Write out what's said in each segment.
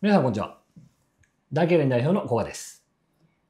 皆さんこんにちは。大経連代表の古賀です。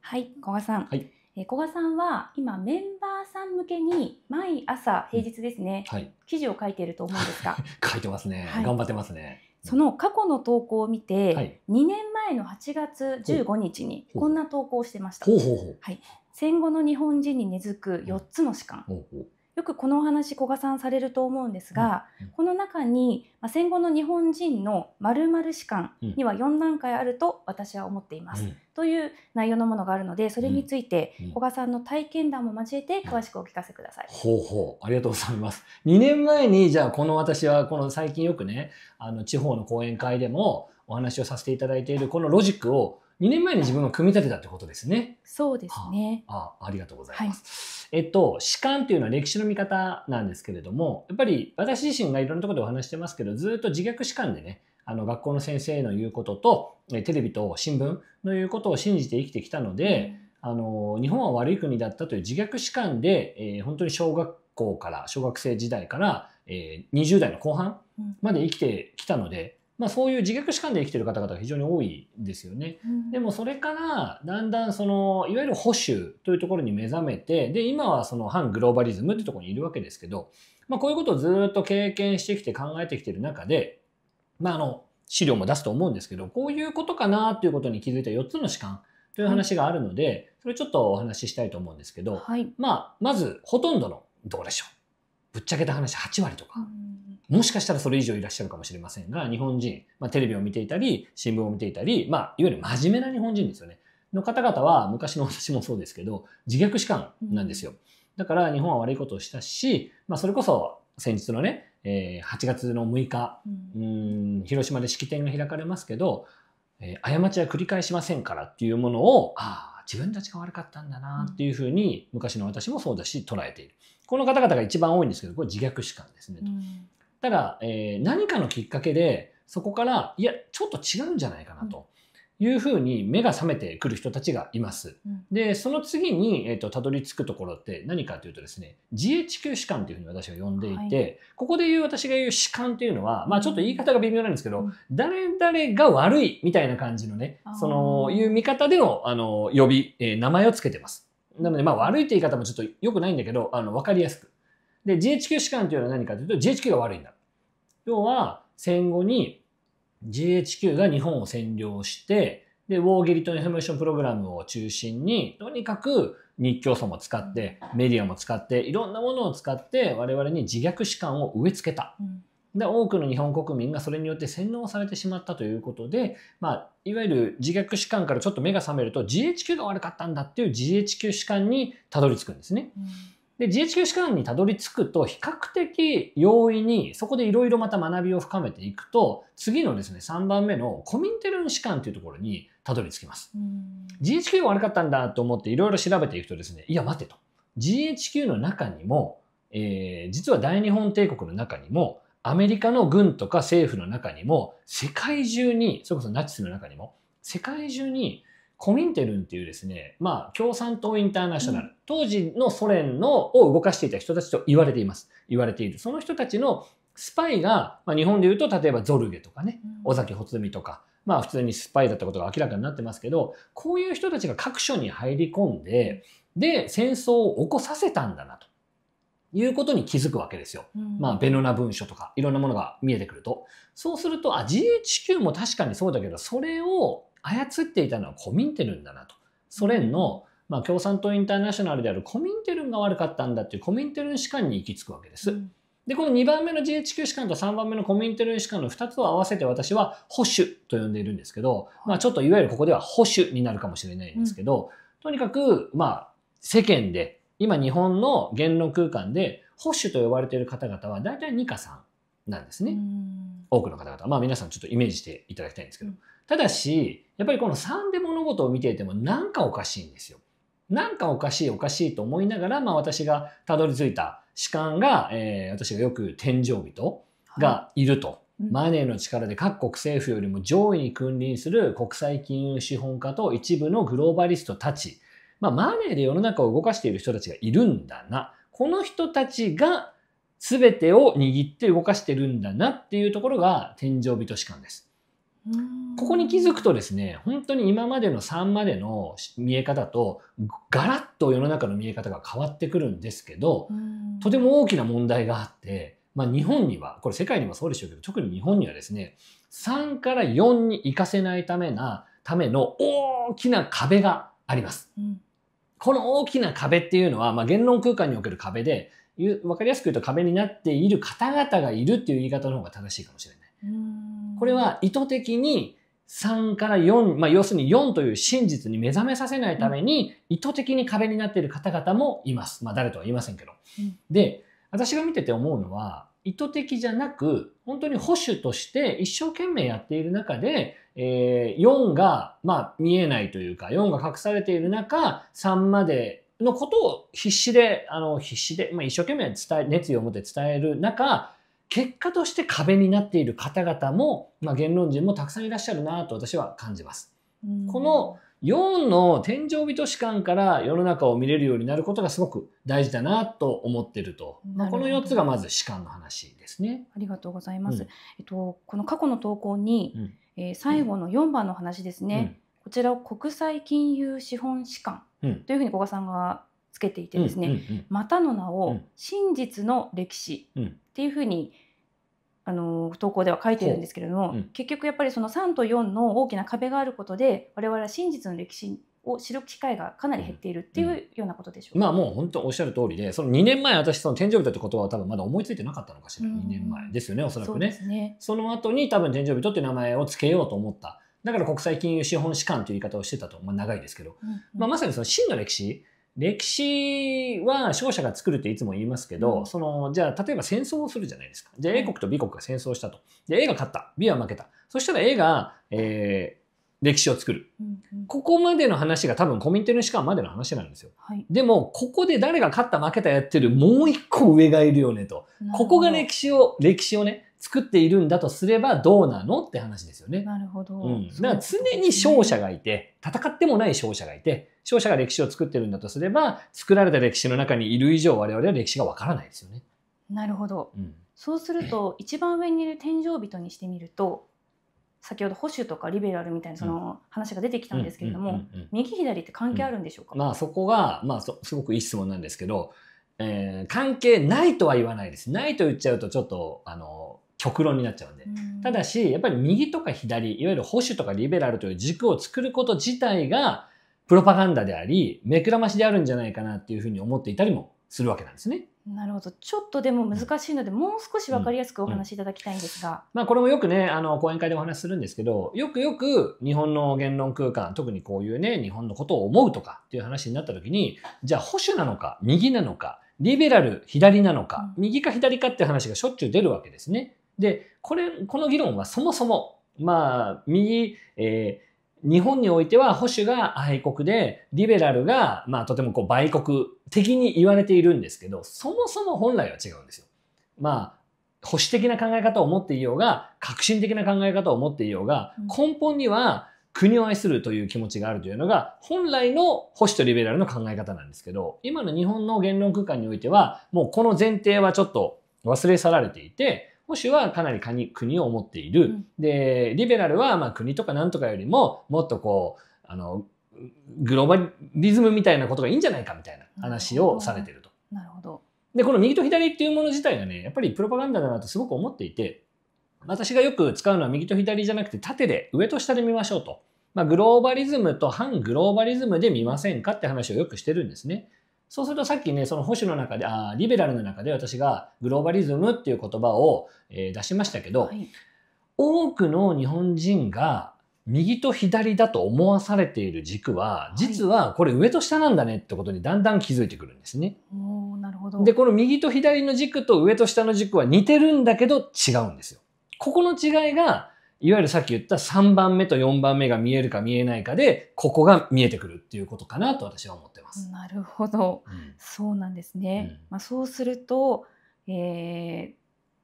はい、古賀さん。はい。え古賀さんは今メンバーさん向けに毎朝平日ですね、うんはい、記事を書いていると思うんですが 書いてますね、はい、頑張ってますねその過去の投稿を見て、はい、2年前の8月15日にこんな投稿をしてましたはい、戦後の日本人に根付く4つの士官、うんよくこのお話古賀さんされると思うんですが、うんうん、この中に、まあ、戦後の日本人の〇〇史観には4段階あると私は思っています、うん、という内容のものがあるのでそれについて古賀さんの体験談も交えて詳しくお聞かせください。ほうほうありがとうございます2年前にじゃあこの私はこの最近よくねあの地方の講演会でもお話をさせていただいているこのロジックを2年前に自分が組み立てたってことですね。そうですね。はあ、ありがとうございます。はい、えっと、史観というのは歴史の見方なんですけれども、やっぱり私自身がいろんなところでお話してますけど、ずっと自虐史観でね、あの学校の先生の言うことと、テレビと新聞の言うことを信じて生きてきたので、うん、あの日本は悪い国だったという自虐史観で、えー、本当に小学校から小学生時代から、えー、20代の後半まで生きてきたので、うんまあ、そういう自虐主観で生きてる方々が非常に多いですよね。うん、でもそれからだんだんそのいわゆる保守というところに目覚めてで今はその反グローバリズムってところにいるわけですけど、まあ、こういうことをずっと経験してきて考えてきてる中で、まあ、あの資料も出すと思うんですけどこういうことかなということに気づいた4つの主観という話があるので、それちょっとお話ししたいと思うんですけど、はい、まあ、まずほとんどのどうでしょうぶっちゃけた話8割とか。うんもしかしたらそれ以上いらっしゃるかもしれませんが、日本人、まあ、テレビを見ていたり、新聞を見ていたり、まあ、いわゆる真面目な日本人ですよね。の方々は、昔の私もそうですけど、自虐士官なんですよ。だから、日本は悪いことをしたし、まあ、それこそ、先日のね、えー、8月の6日、うん、広島で式典が開かれますけど、えー、過ちは繰り返しませんからっていうものを、ああ、自分たちが悪かったんだなっていうふうに、昔の私もそうだし、捉えている。この方々が一番多いんですけど、これ自虐主観ですね、うん、ただ、えー、何かのきっかけで、そこから、いや、ちょっと違うんじゃないかなと。いうふうに目が覚めてくる人たちがいます。うん、で、その次に、えっ、ー、と、たどり着くところって何かというとですね、GHQ 士官というふうに私は呼んでいて、はい、ここで言う私が言う士官というのは、まあちょっと言い方が微妙なんですけど、うん、誰々が悪いみたいな感じのね、その、いう見方での、あの、呼び、えー、名前をつけてます。なので、まあ悪いって言い方もちょっと良くないんだけど、あの、わかりやすく。で、GHQ 士官というのは何かというと、GHQ が悪いんだ。要は、戦後に GHQ が日本を占領して、で、ウォーゲリトインフォメーションプログラムを中心に、とにかく日教祖も使って、メディアも使って、いろんなものを使って、我々に自虐士官を植え付けた。で多くの日本国民がそれによって洗脳されてしまったということで、まあ、いわゆる自虐士観からちょっと目が覚めると GHQ が悪かったんだっていう GHQ 主観にたどり着くんですね。うんで、GHQ 士官にたどり着くと、比較的容易に、そこでいろいろまた学びを深めていくと、次のですね、3番目のコミンテルン士官というところにたどり着きます。GHQ が悪かったんだと思っていろいろ調べていくとですね、いや待てと。GHQ の中にも、えー、実は大日本帝国の中にも、アメリカの軍とか政府の中にも、世界中に、それこそナチスの中にも、世界中にコミンテルンっていうですね、まあ、共産党インターナショナル、うん、当時のソ連のを動かしていた人たちと言われています。言われている。その人たちのスパイが、まあ、日本でいうと、例えばゾルゲとかね、尾、うん、崎穂積とか、まあ、普通にスパイだったことが明らかになってますけど、こういう人たちが各所に入り込んで、で、戦争を起こさせたんだなと。いうことに気づくわけですよ。うん、まあ、ベノナ文書とか、いろんなものが見えてくると。そうすると、あ、GHQ も確かにそうだけど、それを操っていたのはコミンテルンだなと。ソ連の、まあ、共産党インターナショナルであるコミンテルンが悪かったんだっていうコミンテルン士官に行き着くわけです。で、この2番目の GHQ 士官と3番目のコミンテルン士官の2つを合わせて私は保守と呼んでいるんですけど、まあちょっといわゆるここでは保守になるかもしれないんですけど、うん、とにかく、まあ世間で、今日本の言論空間で保守と呼ばれている方々は大体2か3なんですね。多くの方々。まあ皆さんちょっとイメージしていただきたいんですけど。うんただし、やっぱりこの3で物事を見ていてもなんかおかしいんですよ。なんかおかしいおかしいと思いながら、まあ私がたどり着いた主観が、えー、私がよく天井人がいると。はいマネーの力で各国政府よりも上位に君臨する国際金融資本家と一部のグローバリストたち。まあ、マネーで世の中を動かしている人たちがいるんだな。この人たちが全てを握って動かしてるんだなっていうところが天井人主観です。ここに気づくとですね、本当に今までの3までの見え方と、ガラッと世の中の見え方が変わってくるんですけど、とても大きな問題があって、まあ、日本には、これ世界にもそうでしょうけど、特に日本にはですね、3から4に行かせないためな、ための大きな壁があります。うん、この大きな壁っていうのは、まあ、言論空間における壁で、分かりやすく言うと壁になっている方々がいるっていう言い方の方が正しいかもしれない。これは意図的に3から4、まあ、要するに4という真実に目覚めさせないために、意図的に壁になっている方々もいます。まあ、誰とは言いませんけど。で、私が見てて思うのは、意図的じゃなく、本当に保守として一生懸命やっている中で、えー、4が、まあ、見えないというか、4が隠されている中、3までのことを必死で、あの、必死で、まあ、一生懸命伝え、熱意を持って伝える中、結果として壁になっている方々も、まあ、言論人もたくさんいらっしゃるなと私は感じます。この4の天井人士観から世の中を見れるようになることがすごく大事だなと思ってると、まあ、この4つがまず士観の話ですね。ありがとうございます。うん、えっと、この過去の投稿に、うん、えー、最後の4番の話ですね、うん、こちらを国際金融資本士観というふうに古賀さんがつけていてですね、またの名を「真実の歴史」っていうふうに、あの投稿では書いてるんですけれども、結局やっぱりその3と4の大きな壁があることで我々は真実の歴史を知る機会がかなり減っているっていうようなことでしょう、うんうん、まあもう本当おっしゃる通りでその2年前私その天井人って言葉は多分まだ思いついてなかったのかしら、うん、2年前ですよねおそらくねそねその後に多分天井人って名前を付けようと思っただから国際金融資本士官という言い方をしてたと、まあ、長いですけど、うんうん、まあ、まさにその真の歴史歴史は勝者が作るっていつも言いますけど、うん、そのじゃあ例えば戦争をするじゃないですかじゃあ A 国と B 国が戦争したとで A が勝った B は負けたそしたら A が、えー、歴史を作る、うんここまでの話が多分コミュニティの士官までの話なんですよ、はい、でもここで誰が勝った負けたやってるもう一個上がいるよねと、ここが歴史を歴史をね作っているんだとすればどうなのって話ですよね。なるほど。うん、だから常に勝者がいて、戦ってもない勝者がいて、勝者が歴史を作っているんだとすれば、作られた歴史の中にいる以上我々は歴史がわからないですよね。なるほど。うん、そうすると、一番上にいる天井人にしてみると、先ほど保守とかリベラルみたいなその話が出てきたんですけれども、右左って関係あるんでしょうか、うん、まあそこは、まあ、すごくいい質問なんですけど、えー、関係ないとは言わないです。ないと言っちゃうとちょっとあの極論になっちゃうんで。ただし、やっぱり右とか左、いわゆる保守とかリベラルという軸を作ること自体が、プロパガンダであり、目くらましであるんじゃないかなっていうふうに思っていたりもするわけなんですね。なるほどちょっとでも難しいので、うん、もう少し分かりやすくお話しいただきたいんですが、うんうん、まあ、これもよくねあの講演会でお話しするんですけどよくよく日本の言論空間特にこういうね日本のことを思うとかっていう話になった時にじゃあ保守なのか右なのかリベラル左なのか、右か左かって話がしょっちゅう出るわけですね。で、これ、この議論はそもそも、まあ、右、えー日本においては保守が愛国で、リベラルが、まあとてもこう売国的に言われているんですけど、そもそも本来は違うんですよ。まあ、保守的な考え方を持っていようが、革新的な考え方を持っていようが、根本には国を愛するという気持ちがあるというのが、本来の保守とリベラルの考え方なんですけど、今の日本の言論空間においては、もうこの前提はちょっと忘れ去られていて、保守はかなり国を思っている。うん、で、リベラルはまあ国とかなんとかよりも、もっとこう、あの、グローバリズムみたいなことがいいんじゃないかみたいな話をされてると。なるほど。で、この右と左っていうもの自体がね、やっぱりプロパガンダだなとすごく思っていて、私がよく使うのは右と左じゃなくて縦で上と下で見ましょうと。まあ、グローバリズムと反グローバリズムで見ませんかって話をよくしてるんですね。そうするとさっきね、その保守の中で、あリベラルの中で私がグローバリズムっていう言葉を、えー、出しましたけど、はい、多くの日本人が右と左だと思わされている軸は、実はこれ上と下なんだねってことにだんだん気づいてくるんですね。はい、なるほど。で、この右と左の軸と上と下の軸は似てるんだけど違うんですよ。ここの違いがいわゆるさっき言った3番目と4番目が見えるか見えないかで、ここが見えてくるっていうことかなと私は思ってます。なるほど。うん、そうなんですね。うん、まあ、そうすると、えー、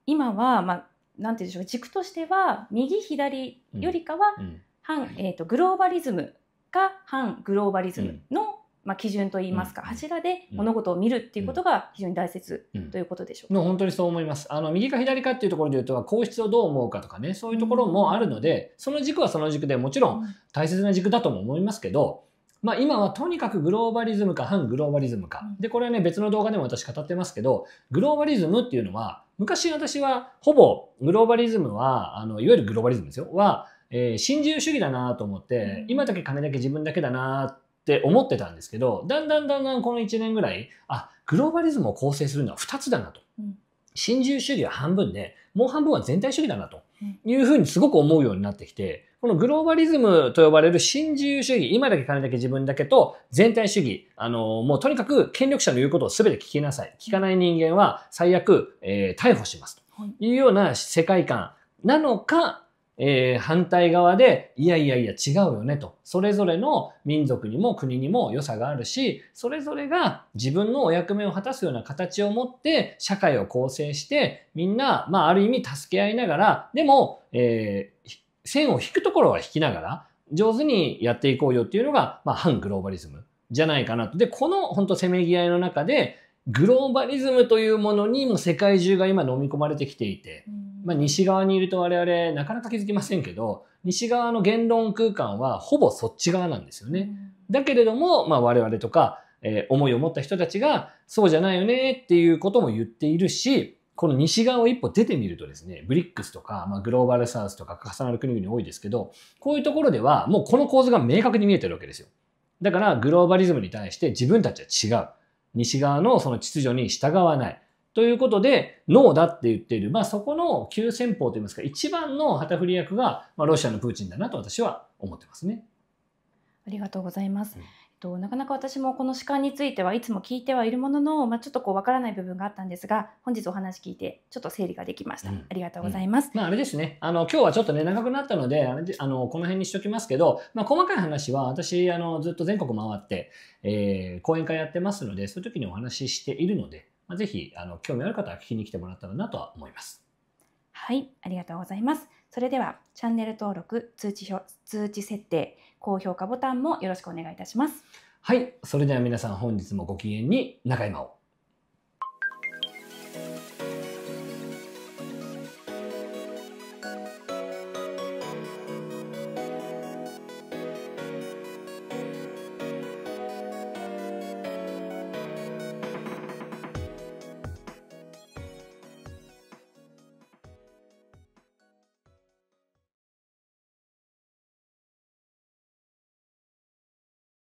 今は、まあ、なんていうんでしょう、軸としては、右左よりかは、反、えっ、と、グローバリズムか反グローバリズムの、まあ、基準といいますか、うん、柱で物事を見るっていうことが非常に大切ということでしょうか、うん、うん、本当にそう思いますあの右か左かっていうところでいうと皇室をどう思うかとかねそういうところもあるのでその軸はその軸でもちろん大切な軸だとも思いますけど、まあ、今はとにかくグローバリズムか反グローバリズムか。で、これはね、別の動画でも私語ってますけど、グローバリズムっていうのは、昔私はほぼグローバリズムは、あの、いわゆるグローバリズムですよ。は、えー、新自由主義だなと思って、今だけ金だけ自分だけだなって思ってたんですけど、だんだんだんだんこの1年ぐらい、あ、グローバリズムを構成するのは2つだなと。新自由主義は半分で、もう半分は全体主義だなというふうにすごく思うようになってきて、このグローバリズムと呼ばれる新自由主義、今だけ金だけ自分だけと全体主義、あの、もうとにかく権力者の言うことを全て聞きなさい。聞かない人間は最悪、えー、逮捕しますというような世界観なのか、えー、反対側で、いやいやいや違うよねと。それぞれの民族にも国にも良さがあるし、それぞれが自分のお役目を果たすような形を持って社会を構成して、みんな、まあある意味助け合いながら、でも、えー、線を引くところは引きながら、上手にやっていこうよっていうのが、まあ反グローバリズムじゃないかなと。で、この本当せめぎ合いの中で、グローバリズムというものにも世界中が今飲み込まれてきていて、うんまあ、西側にいると我々なかなか気づきませんけど西側の言論空間はほぼそっち側なんですよね。だけれども、まあ、我々とか、えー、思いを持った人たちがそうじゃないよねっていうことも言っているしこの西側を一歩出てみるとですね、ブリックスとか、まあ、グローバルサウスとか重なる国々多いですけど、こういうところではもうこの構図が明確に見えてるわけですよ。だからグローバリズムに対して自分たちは違う。西側のその秩序に従わない。ということで、ノーだって言っている。まあそこの急先鋒と言いますか、一番の旗振り役が、まあ、ロシアのプーチンだなと私は思ってますね。ありがとうございます。うんとなかなか私もこの主観についてはいつも聞いてはいるものの、まあ、ちょっとこう分からない部分があったんですが本日お話聞いてちょっと整理ができました、うん、ありがとうございます、うん、まあ、あれですねあの今日はちょっとね長くなったのであれであのこの辺にしておきますけど、まあ、細かい話は私あのずっと全国回って、えー、講演会やってますのでその時にお話ししているのでぜひあの興味ある方は聞きに来てもらったらなとは思います。はい、ありがとうございます。それではチャンネル登録、通知表通知設定、高評価ボタンもよろしくお願いいたします。はい、それでは皆さん本日もご機嫌に中山を。